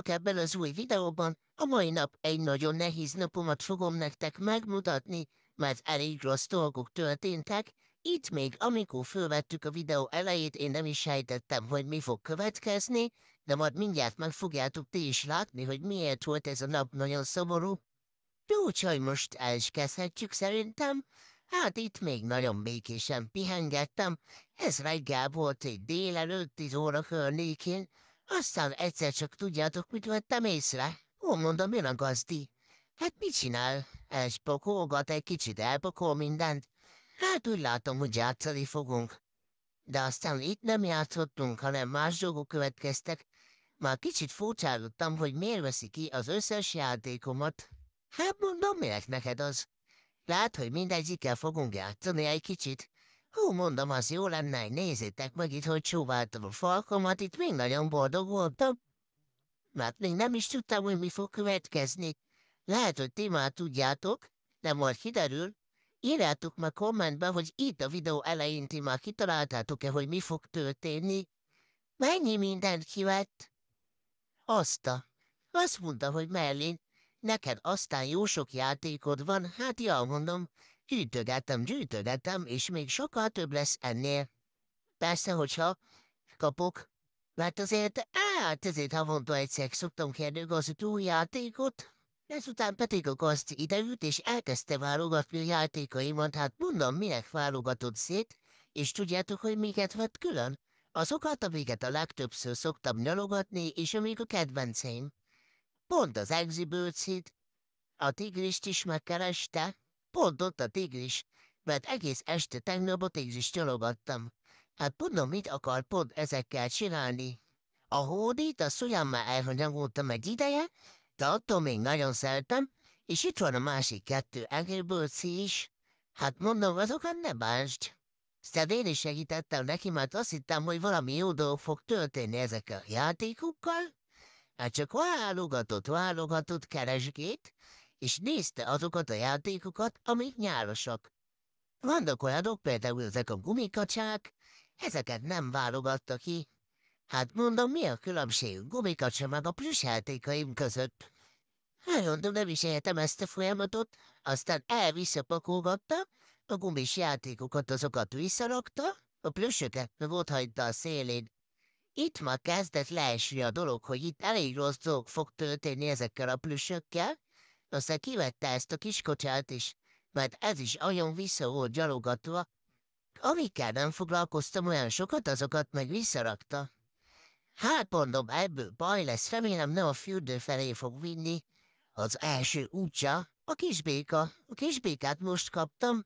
Srácok, ebben az új videóban a mai nap egy nagyon nehéz napomat fogom nektek megmutatni, mert elég rossz dolgok történtek. Itt még, amikor fölvettük a videó elejét, én nem is sejtettem, hogy mi fog következni, de majd mindjárt meg fogjátok ti is látni, hogy miért volt ez a nap nagyon szomorú. Jó, csaj, most el is kezdhetjük szerintem. Hát itt még nagyon békésen pihengettem. Ez reggel volt egy délelőtt 10 óra környékén, aztán egyszer csak tudjátok, mit vettem észre? Ó, mondom, jön a gazdi. Hát mit csinál? Elspokolgat egy kicsit, elpokol mindent. Hát úgy látom, hogy játszani fogunk. De aztán itt nem játszottunk, hanem más dolgok következtek. Már kicsit furcsálódtam, hogy miért veszi ki az összes játékomat. Hát mondom, mi neked az? Lát, hogy mindegyikkel fogunk játszani egy kicsit. Hú, mondom, az jó lenne, nézzétek meg itt, hogy csúváltam a falkomat, itt még nagyon boldog voltam. Mert még nem is tudtam, hogy mi fog következni. Lehet, hogy ti már tudjátok, de majd kiderül. Írjátok meg kommentbe, hogy itt a videó elején ti már kitaláltátok-e, hogy mi fog történni. Mennyi mindent kivett? Azt a. Azt mondta, hogy Merlin, neked aztán jó sok játékod van, hát jól mondom, Gyűjtögettem, gyűjtögetem, és még sokkal több lesz ennél. Persze, hogyha kapok. Mert azért, hát ezért havonta egyszer szoktam kérni az játékot. Ezután pedig a gazd ideült, és elkezdte válogatni a játékaimat, hát mondom, minek válogatod szét, és tudjátok, hogy miket vett külön? Azokat, amiket a legtöbbször szoktam nyalogatni, és amik a kedvenceim. Pont az egzibőcit, a tigrist is megkereste, Pont ott a tigris, mert egész este tegnap a tigris csalogattam. Hát tudom, mit akar pont ezekkel csinálni. A hódít, a szujam már elhanyagoltam egy ideje, de attól még nagyon szeretem, és itt van a másik kettő egérbőci is. Hát mondom, azokat ne bánst. Szed én is segítettem neki, mert azt hittem, hogy valami jó dolog fog történni ezekkel a játékukkal. Hát csak válogatott, válogatott, keresgét, és nézte azokat a játékokat, amik nyárosak. Vannak olyanok, például ezek a gumikacsák, ezeket nem válogatta ki. Hát mondom, mi a különbség gumikacsa meg a plüss játékaim között? Elmondom, nem is értem ezt a folyamatot, aztán elvisszapakolgatta, a gumis játékokat azokat visszarakta, a plüsöket meg ott hagyta a szélén. Itt ma kezdett leesni a dolog, hogy itt elég rossz dolog fog történni ezekkel a plüsökkel, se kivette ezt a kiskocsát is, mert ez is olyan vissza volt gyalogatva. Amikkel nem foglalkoztam olyan sokat, azokat meg visszarakta. Hát mondom, ebből baj lesz, remélem nem a fürdő felé fog vinni. Az első útja a kisbéka. A kisbékát most kaptam,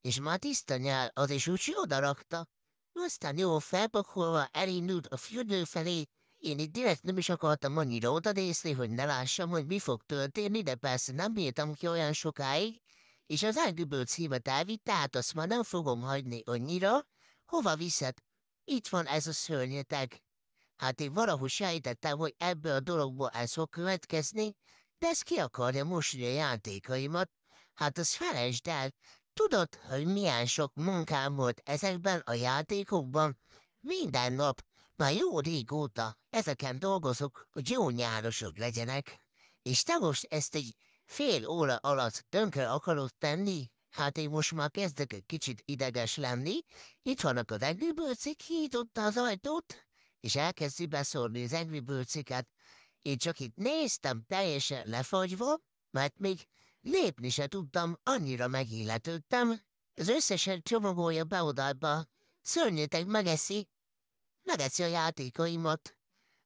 és már tiszta nyál, az is úgy odarakta. Aztán jó felpakolva elindult a fürdő felé, én itt direkt nem is akartam annyira odadészni, hogy ne lássam, hogy mi fog történni, de persze nem bírtam ki olyan sokáig, és az ágdiből címet elvitt, tehát azt már nem fogom hagyni annyira. Hova viszed? Itt van ez a szörnyetek. Hát én valahogy sejtettem, hogy ebből a dologból ez fog következni, de ez ki akarja mosni a játékaimat. Hát az felejtsd el, tudod, hogy milyen sok munkám volt ezekben a játékokban? Minden nap már jó régóta ezeken dolgozok, hogy jó nyárosok legyenek, és te most ezt egy fél óra alatt tönkre akarod tenni? Hát én most már kezdek egy kicsit ideges lenni. Itt vannak az englibőrcik, hította az ajtót, és elkezdi beszórni az englibőrciket. Én csak itt néztem teljesen lefagyva, mert még lépni se tudtam, annyira megilletődtem. Az összesen csomagolja be odába. Szörnyeteg megeszi, leveszi a játékaimat.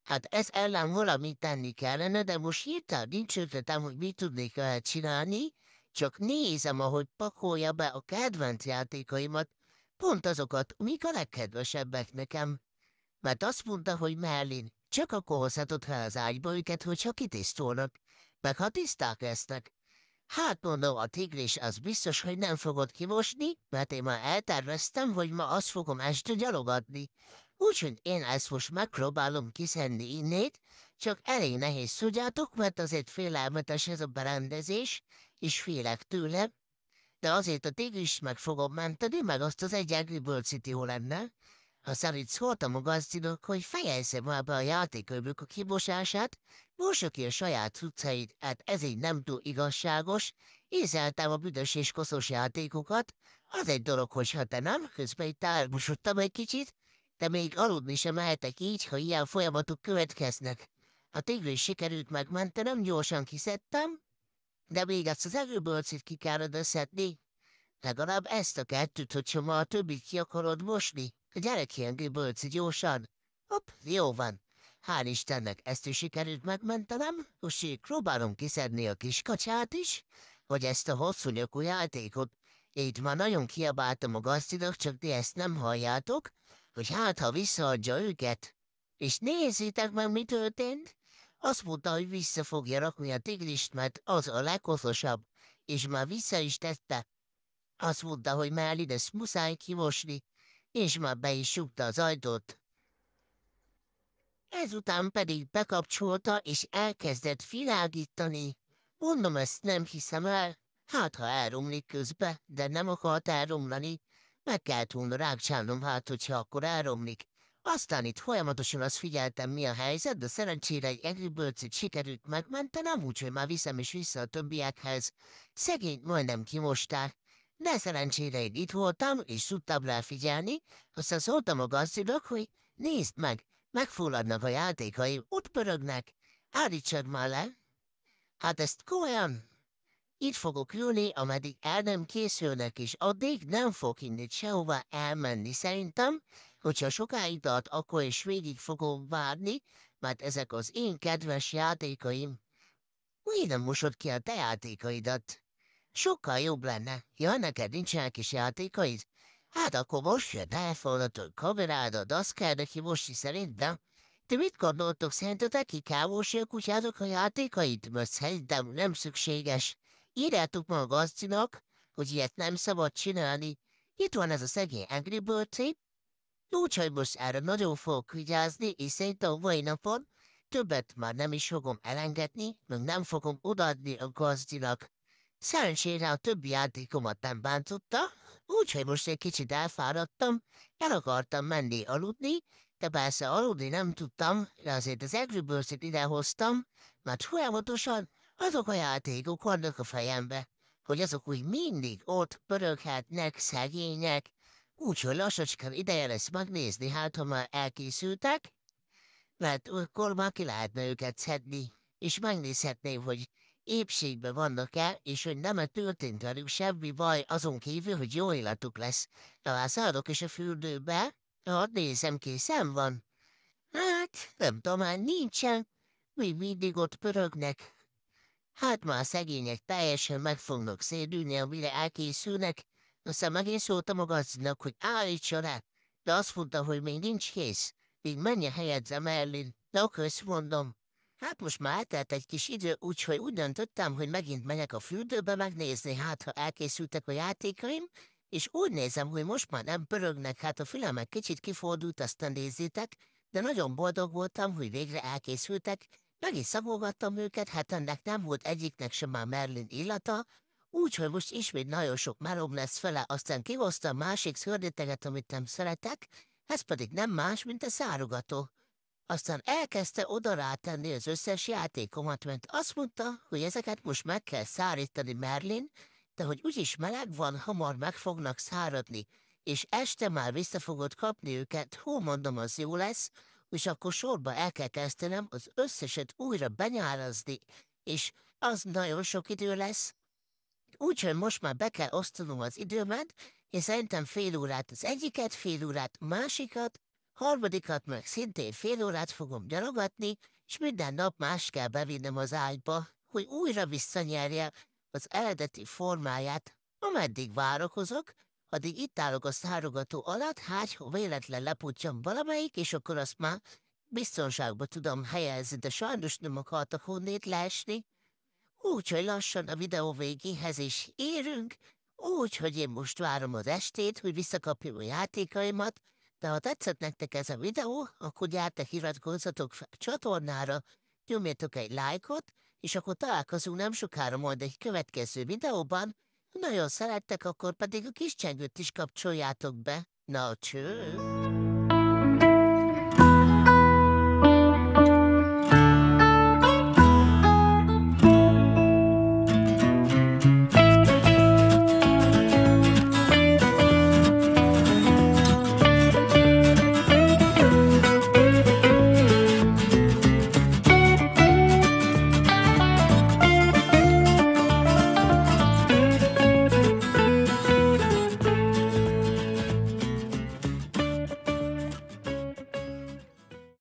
Hát ez ellen valamit tenni kellene, de most hirtelen nincs ötletem, hogy mit tudnék el csinálni, csak nézem, ahogy pakolja be a kedvenc játékaimat, pont azokat, mik a legkedvesebbek nekem. Mert azt mondta, hogy Merlin, csak akkor hozhatod fel az ágyba őket, hogyha kitisztulnak, meg ha tiszták lesznek. Hát mondom, a tigris az biztos, hogy nem fogod kimosni, mert én már elterveztem, hogy ma azt fogom este gyalogatni. Úgyhogy én ezt most megpróbálom kiszenni innét, csak elég nehéz, tudjátok, mert azért félelmetes ez a berendezés, és félek tőle, de azért a tégi is meg fogom menteni, meg azt az egy Angry Bird City lenne. A szerint szóltam a gazdinak, hogy fejezze már be a játékőbök a kibosását, mossa ki a saját cuccait, hát ez így nem túl igazságos, ízeltem a büdös és koszos játékokat, az egy dolog, hogy ha te nem, közben itt elmosodtam egy kicsit, de még aludni sem mehetek így, ha ilyen folyamatok következnek. A tigris sikerült megmentenem, gyorsan kiszedtem, de még ezt az erőbölcét ki kellene összedni. Legalább ezt a kettőt, hogyha ma a többit ki akarod mosni. Gyere ki, bölci, gyorsan. Hopp, jó van. Hál' Istennek, ezt is sikerült megmentenem. Most próbálom kiszedni a kis kacsát is, hogy ezt a hosszú nyakú játékot. Itt már nagyon kiabáltam a gazdinak, csak ti ezt nem halljátok hogy hát, ha visszaadja őket. És nézzétek meg, mi történt. Azt mondta, hogy vissza fogja rakni a tigrist, mert az a legkoszosabb, és már vissza is tette. Azt mondta, hogy már ide muszáj kimosni, és már be is súgta az ajtót. Ezután pedig bekapcsolta, és elkezdett világítani. Mondom, ezt nem hiszem el. Hát, ha elromlik közbe, de nem akart elromlani, meg kellett volna rákcsálnom, hát hogyha akkor elromlik. Aztán itt folyamatosan azt figyeltem, mi a helyzet, de szerencsére egy egőbölcét sikerült megmentenem, úgyhogy már viszem is vissza a többiekhez. Szegényt majdnem kimosták, de szerencsére én itt voltam, és tudtam rá figyelni, aztán szóltam a gazdinak, hogy nézd meg, megfulladnak a játékaim, ott pörögnek, állítsad már le. Hát ezt komolyan itt fogok ülni, ameddig el nem készülnek, és addig nem fog innit sehová elmenni. Szerintem, hogyha sokáig tart, akkor is végig fogom várni, mert ezek az én kedves játékaim. Miért nem mosod ki a te játékaidat? Sokkal jobb lenne, ja neked nincsenek is játékaid. Hát akkor most jön hogy kamerádat, azt kell neki most is szerintem. Te mit gondoltok, szerintetek ki kell a kutyádok a játékait? Mert szerintem nem szükséges. Írjátok ma a gazdinak, hogy ilyet nem szabad csinálni. Itt van ez a szegény Angry Bird Úgyhogy most erre nagyon fogok vigyázni, hiszen mai napon többet már nem is fogom elengedni, meg nem fogom odaadni a gazdinak. Szerencsére a többi játékomat nem bántotta, úgyhogy most egy kicsit elfáradtam, el akartam menni aludni, de persze aludni nem tudtam, de azért az Angry birds t idehoztam, mert folyamatosan azok a játékok vannak a fejembe, hogy azok úgy mindig ott pöröghetnek, szegények, úgyhogy lassacskán ideje lesz megnézni, hát ha már elkészültek, mert akkor már ki lehetne őket szedni, és megnézhetném, hogy épségben vannak-e, és hogy nem -e történt velük semmi baj azon kívül, hogy jó életük lesz. Hát szállok is a fürdőbe, hát nézem, készen van. Hát, nem tudom, hát nincsen, még mindig ott pörögnek, Hát már szegények teljesen meg fognak szédülni, amire elkészülnek, aztán megint szóltam a gazdinak, hogy állítsa le. de azt mondta, hogy még nincs kész, még menje helyedze Merlin, de kösz mondom. Hát most már eltelt egy kis idő, úgyhogy úgy döntöttem, hogy megint megyek a fürdőbe megnézni, hát ha elkészültek a játékaim, és úgy nézem, hogy most már nem pörögnek, hát a fülemek kicsit kifordult, aztán nézzétek, de nagyon boldog voltam, hogy végre elkészültek, meg is szagolgattam őket, hát ennek nem volt egyiknek sem már Merlin illata, úgyhogy most ismét nagyon sok melom lesz fele, aztán kihoztam másik szördéteget, amit nem szeretek, ez pedig nem más, mint a szárogató. Aztán elkezdte oda rátenni az összes játékomat, mert azt mondta, hogy ezeket most meg kell szárítani Merlin, de hogy úgyis meleg van, hamar meg fognak száradni, és este már vissza fogod kapni őket, hó mondom, az jó lesz, és akkor sorba el kell kezdenem az összeset újra benyárazni, és az nagyon sok idő lesz. Úgyhogy most már be kell osztanom az időmet, és szerintem fél órát az egyiket, fél órát a másikat, harmadikat meg szintén fél órát fogom gyalogatni, és minden nap más kell bevinnem az ágyba, hogy újra visszanyerje az eredeti formáját, ameddig várakozok, addig itt állok a szárogató alatt, hát véletlen lepucsam valamelyik, és akkor azt már biztonságba tudom helyezni, de sajnos nem akartak honnét leesni. Úgyhogy lassan a videó végéhez is érünk, úgyhogy én most várom az estét, hogy visszakapjam a játékaimat, de ha tetszett nektek ez a videó, akkor gyártek iratkozzatok fel a csatornára, nyomjatok egy lájkot, és akkor találkozunk nem sokára majd egy következő videóban, nagyon szerettek, akkor pedig a kis csengőt is kapcsoljátok be. Na, cső!